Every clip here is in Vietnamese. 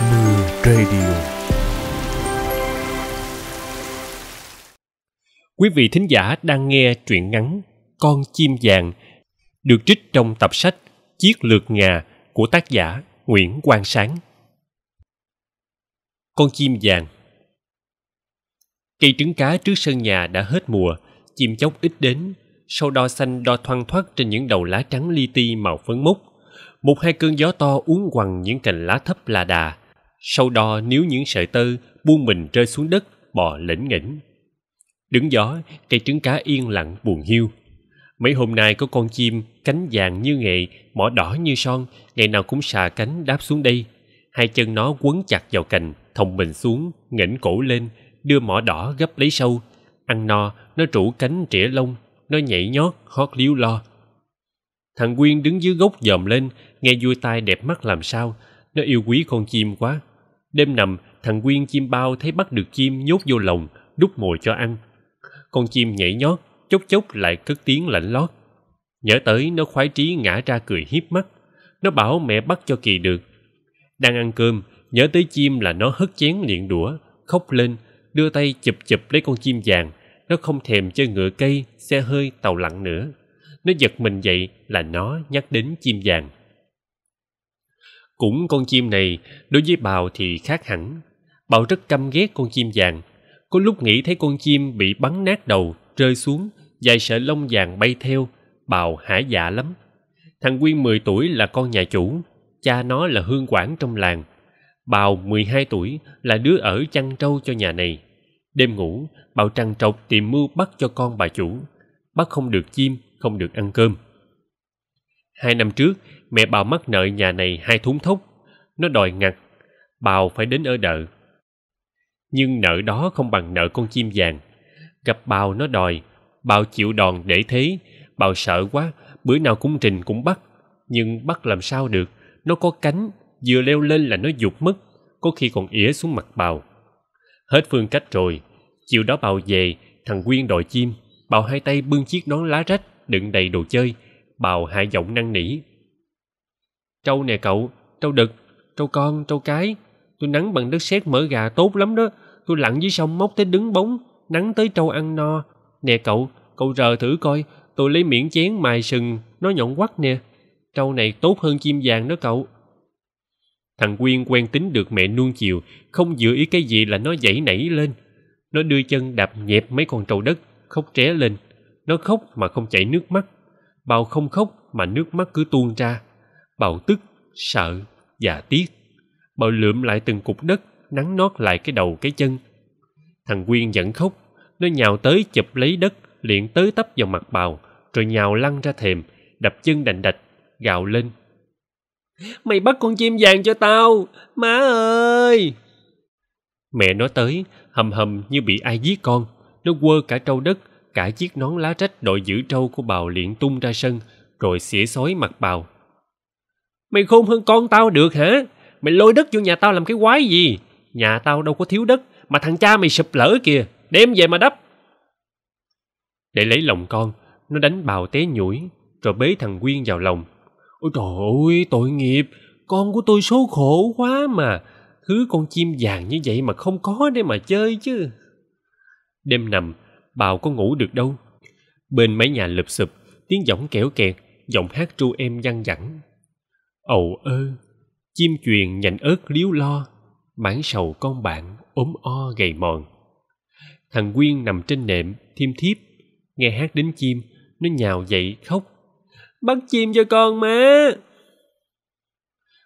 Mưa Radio Quý vị thính giả đang nghe truyện ngắn Con chim vàng được trích trong tập sách Chiếc lược ngà của tác giả Nguyễn Quang Sáng. Con chim vàng Cây trứng cá trước sân nhà đã hết mùa, chim chóc ít đến, sâu đo xanh đo thoăn thoát trên những đầu lá trắng li ti màu phấn mốc một hai cơn gió to uốn quằn những cành lá thấp là đà sau đó níu những sợi tơ buông mình rơi xuống đất bò lỉnh nghỉnh đứng gió cây trứng cá yên lặng buồn hiu mấy hôm nay có con chim cánh vàng như nghệ mỏ đỏ như son ngày nào cũng xà cánh đáp xuống đây hai chân nó quấn chặt vào cành thòng mình xuống nghển cổ lên đưa mỏ đỏ gấp lấy sâu ăn no nó trụ cánh trĩa lông nó nhảy nhót hót líu lo thằng quyên đứng dưới gốc dòm lên nghe vui tai đẹp mắt làm sao nó yêu quý con chim quá đêm nằm thằng quyên chim bao thấy bắt được chim nhốt vô lồng đút mồi cho ăn con chim nhảy nhót chốc chốc lại cất tiếng lạnh lót nhớ tới nó khoái trí ngã ra cười hiếp mắt nó bảo mẹ bắt cho kỳ được đang ăn cơm nhớ tới chim là nó hất chén liền đũa khóc lên đưa tay chụp chụp lấy con chim vàng nó không thèm chơi ngựa cây xe hơi tàu lặn nữa nó giật mình dậy là nó nhắc đến chim vàng cũng con chim này đối với bào thì khác hẳn bào rất căm ghét con chim vàng có lúc nghĩ thấy con chim bị bắn nát đầu rơi xuống vài sợi lông vàng bay theo bào hãi dạ lắm thằng quyên mười tuổi là con nhà chủ cha nó là hương quản trong làng bào mười hai tuổi là đứa ở chăn trâu cho nhà này đêm ngủ bào trằn trọc tìm mưu bắt cho con bà chủ bắt không được chim không được ăn cơm Hai năm trước, mẹ Bảo mắc nợ nhà này hai thúng thúc Nó đòi ngặt, Bảo phải đến ở đợi. Nhưng nợ đó không bằng nợ con chim vàng. Gặp Bảo nó đòi, Bảo chịu đòn để thế. Bảo sợ quá, bữa nào cũng trình cũng bắt. Nhưng bắt làm sao được, nó có cánh, vừa leo lên là nó dục mất, có khi còn ỉa xuống mặt Bảo. Hết phương cách rồi, chiều đó Bảo về, thằng Quyên đòi chim. Bảo hai tay bưng chiếc nón lá rách, đựng đầy đồ chơi, bào hạ giọng năn nỉ trâu nè cậu trâu đực trâu con trâu cái tôi nắng bằng đất sét mỡ gà tốt lắm đó tôi lặn dưới sông móc tới đứng bóng nắng tới trâu ăn no nè cậu cậu rờ thử coi tôi lấy miệng chén mài sừng nó nhọn quắt nè trâu này tốt hơn chim vàng đó cậu thằng quyên quen tính được mẹ nuông chiều không dựa ý cái gì là nó dãy nảy lên nó đưa chân đạp nhẹp mấy con trâu đất khóc tré lên nó khóc mà không chảy nước mắt Bảo không khóc mà nước mắt cứ tuôn ra. Bảo tức, sợ và tiếc. Bảo lượm lại từng cục đất, nắng nót lại cái đầu cái chân. Thằng Quyên vẫn khóc. Nó nhào tới chụp lấy đất, liền tới tấp vào mặt bào, rồi nhào lăn ra thềm, đập chân đành đạch, gào lên. Mày bắt con chim vàng cho tao, má ơi! Mẹ nó tới, hầm hầm như bị ai giết con. Nó quơ cả trâu đất, cả chiếc nón lá trách đội giữ trâu của bào liền tung ra sân, rồi xỉa xói mặt bào. Mày khôn hơn con tao được hả? Mày lôi đất vô nhà tao làm cái quái gì? Nhà tao đâu có thiếu đất, mà thằng cha mày sụp lỡ kìa, đem về mà đắp. Để lấy lòng con, nó đánh bào té nhũi, rồi bế thằng Quyên vào lòng. Ôi trời ơi, tội nghiệp, con của tôi số khổ quá mà. Thứ con chim vàng như vậy mà không có để mà chơi chứ. Đêm nằm, bào có ngủ được đâu Bên mấy nhà lụp sụp Tiếng giọng kéo kẹt Giọng hát tru em văng vẳng Ầu ơ Chim chuyền nhành ớt liếu lo bản sầu con bạn ốm o gầy mòn Thằng Quyên nằm trên nệm Thiêm thiếp Nghe hát đến chim Nó nhào dậy khóc Bắt chim cho con mà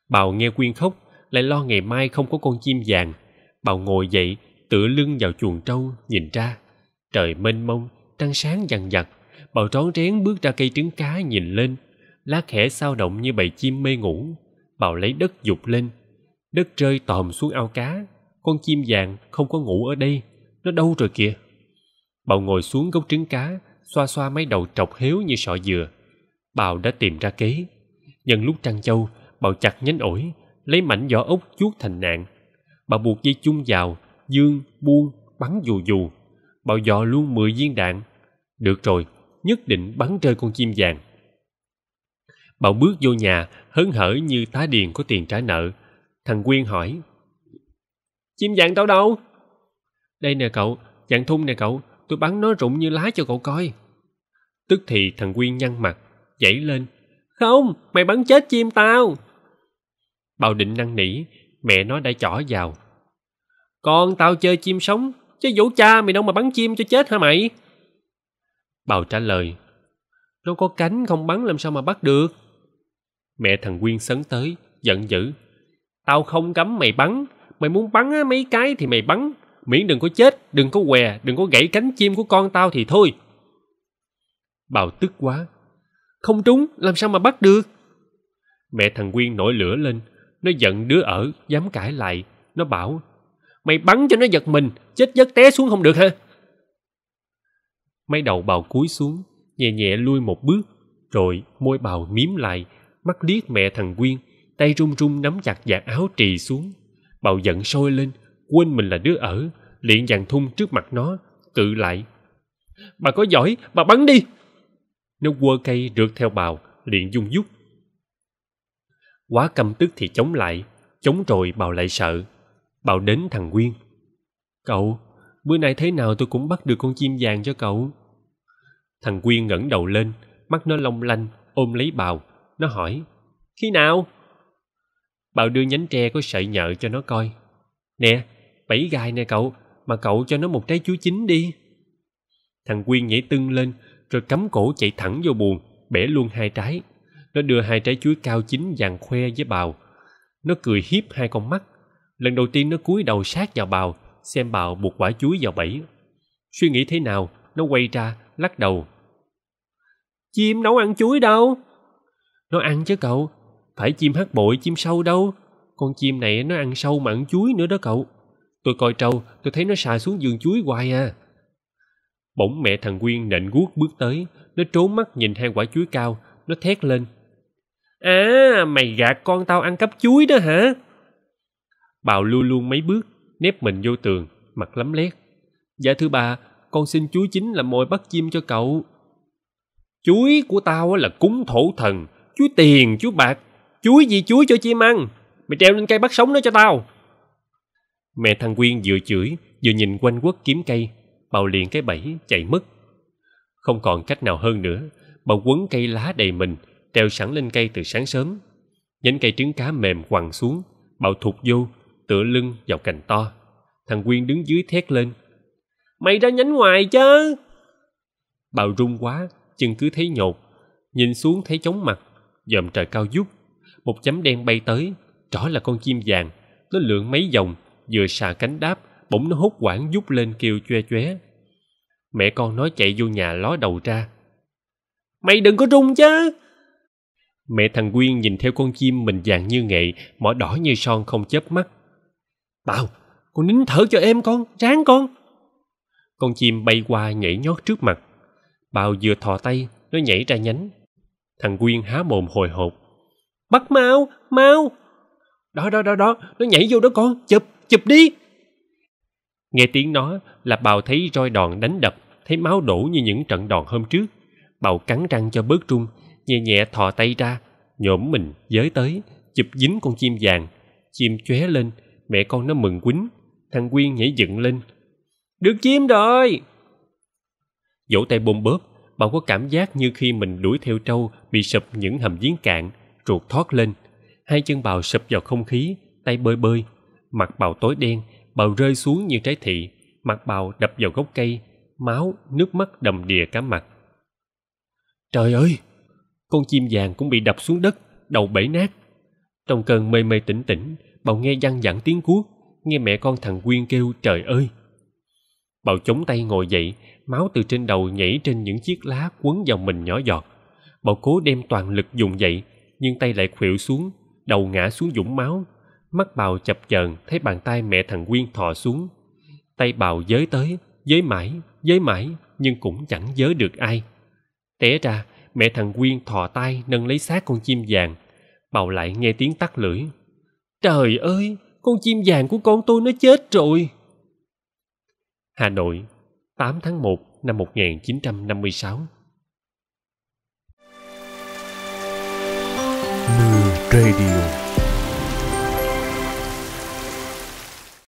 Bào nghe Quyên khóc Lại lo ngày mai không có con chim vàng Bào ngồi dậy tựa lưng vào chuồng trâu nhìn ra trời mênh mông trăng sáng dằn dặt bầu trón rén bước ra cây trứng cá nhìn lên lá khẽ sao động như bầy chim mê ngủ bào lấy đất dục lên đất rơi tòm xuống ao cá con chim vàng không có ngủ ở đây nó đâu rồi kìa bào ngồi xuống gốc trứng cá xoa xoa mấy đầu trọc héo như sọ dừa bào đã tìm ra kế nhân lúc trăng châu bào chặt nhánh ổi lấy mảnh vỏ ốc chuốt thành nạn bào buộc dây chung vào dương buông bắn dù dù bảo dọ luôn 10 viên đạn. Được rồi, nhất định bắn rơi con chim vàng. Bảo bước vô nhà, hớn hở như tá điền có tiền trả nợ. Thằng Quyên hỏi. Chim vàng tao đâu? Đây nè cậu, dạng thun nè cậu, tôi bắn nó rụng như lá cho cậu coi. Tức thì thằng Quyên nhăn mặt, dãy lên. Không, mày bắn chết chim tao. Bảo định năn nỉ, mẹ nó đã chỏ vào. Con tao chơi chim sống, chứ vũ cha mày đâu mà bắn chim cho chết hả mày bào trả lời nó có cánh không bắn làm sao mà bắt được mẹ thằng quyên sấn tới giận dữ tao không cấm mày bắn mày muốn bắn á, mấy cái thì mày bắn miễn đừng có chết đừng có què đừng có gãy cánh chim của con tao thì thôi bào tức quá không trúng làm sao mà bắt được mẹ thằng quyên nổi lửa lên nó giận đứa ở dám cãi lại nó bảo Mày bắn cho nó giật mình, chết giấc té xuống không được ha? Mấy đầu bào cúi xuống, nhẹ nhẹ lui một bước, rồi môi bào miếm lại, mắt liếc mẹ thằng Quyên, tay run run nắm chặt vạt áo trì xuống. Bào giận sôi lên, quên mình là đứa ở, liền dàn thun trước mặt nó, tự lại. Bà có giỏi, bà bắn đi! Nó quơ cây rượt theo bào, liền dung dút. Quá căm tức thì chống lại, chống rồi bào lại sợ, bảo đến thằng Nguyên. Cậu, bữa nay thế nào tôi cũng bắt được con chim vàng cho cậu. Thằng Quyên ngẩng đầu lên, mắt nó long lanh, ôm lấy bào. Nó hỏi, khi nào? Bào đưa nhánh tre có sợi nhợ cho nó coi. Nè, bảy gai nè cậu, mà cậu cho nó một trái chuối chín đi. Thằng Quyên nhảy tưng lên, rồi cắm cổ chạy thẳng vô buồn, bẻ luôn hai trái. Nó đưa hai trái chuối cao chín vàng khoe với bào. Nó cười hiếp hai con mắt, lần đầu tiên nó cúi đầu sát vào bào xem bào buộc quả chuối vào bẫy suy nghĩ thế nào nó quay ra lắc đầu chim đâu ăn chuối đâu nó ăn chứ cậu phải chim hát bội chim sâu đâu con chim này nó ăn sâu mà ăn chuối nữa đó cậu tôi coi trâu tôi thấy nó xà xuống giường chuối hoài à bỗng mẹ thằng quyên nện guốc bước tới nó trốn mắt nhìn hai quả chuối cao nó thét lên à mày gạt con tao ăn cắp chuối đó hả bào lưu luôn mấy bước nép mình vô tường mặt lấm lét dạ thưa bà con xin chuối chính làm mồi bắt chim cho cậu chuối của tao là cúng thổ thần chuối tiền chuối bạc chuối gì chuối cho chim ăn mày treo lên cây bắt sống nó cho tao mẹ thằng quyên vừa chửi vừa nhìn quanh quất kiếm cây bào liền cái bẫy chạy mất không còn cách nào hơn nữa bà quấn cây lá đầy mình treo sẵn lên cây từ sáng sớm nhánh cây trứng cá mềm quằn xuống bạo thụt vô tựa lưng vào cành to thằng quyên đứng dưới thét lên mày ra nhánh ngoài chứ bào run quá chân cứ thấy nhột nhìn xuống thấy chóng mặt dòm trời cao vút một chấm đen bay tới rõ là con chim vàng nó lượn mấy vòng vừa xà cánh đáp bỗng nó hốt quảng vút lên kêu choe choé mẹ con nói chạy vô nhà ló đầu ra mày đừng có rung chứ mẹ thằng quyên nhìn theo con chim mình vàng như nghệ mỏ đỏ như son không chớp mắt Bảo, con nín thở cho em con, ráng con. Con chim bay qua nhảy nhót trước mặt. Bảo vừa thò tay, nó nhảy ra nhánh. Thằng Quyên há mồm hồi hộp. Bắt mau, mau. Đó, đó, đó, đó, nó nhảy vô đó con, chụp, chụp đi. Nghe tiếng nó là bào thấy roi đòn đánh đập, thấy máu đổ như những trận đòn hôm trước. Bào cắn răng cho bớt trung, nhẹ nhẹ thò tay ra, nhổm mình giới tới, chụp dính con chim vàng. Chim chóe lên, mẹ con nó mừng quýnh thằng quyên nhảy dựng lên được chim rồi vỗ tay bôm bóp bạn có cảm giác như khi mình đuổi theo trâu bị sập những hầm giếng cạn ruột thoát lên hai chân bào sập vào không khí tay bơi bơi mặt bào tối đen bào rơi xuống như trái thị mặt bào đập vào gốc cây máu nước mắt đầm đìa cả mặt trời ơi con chim vàng cũng bị đập xuống đất đầu bể nát trong cơn mê mê tỉnh tỉnh Bảo nghe văng vẳng tiếng cuốc, nghe mẹ con thằng Quyên kêu trời ơi. Bảo chống tay ngồi dậy, máu từ trên đầu nhảy trên những chiếc lá quấn vào mình nhỏ giọt. Bảo cố đem toàn lực dùng dậy, nhưng tay lại khuỵu xuống, đầu ngã xuống dũng máu. Mắt bào chập chờn thấy bàn tay mẹ thằng Quyên thò xuống. Tay bào giới tới, giới mãi, giới mãi, nhưng cũng chẳng giới được ai. Té ra, mẹ thằng Quyên thò tay nâng lấy xác con chim vàng. Bào lại nghe tiếng tắt lưỡi, Trời ơi, con chim vàng của con tôi nó chết rồi. Hà Nội, 8 tháng 1 năm 1956 Mưa Radio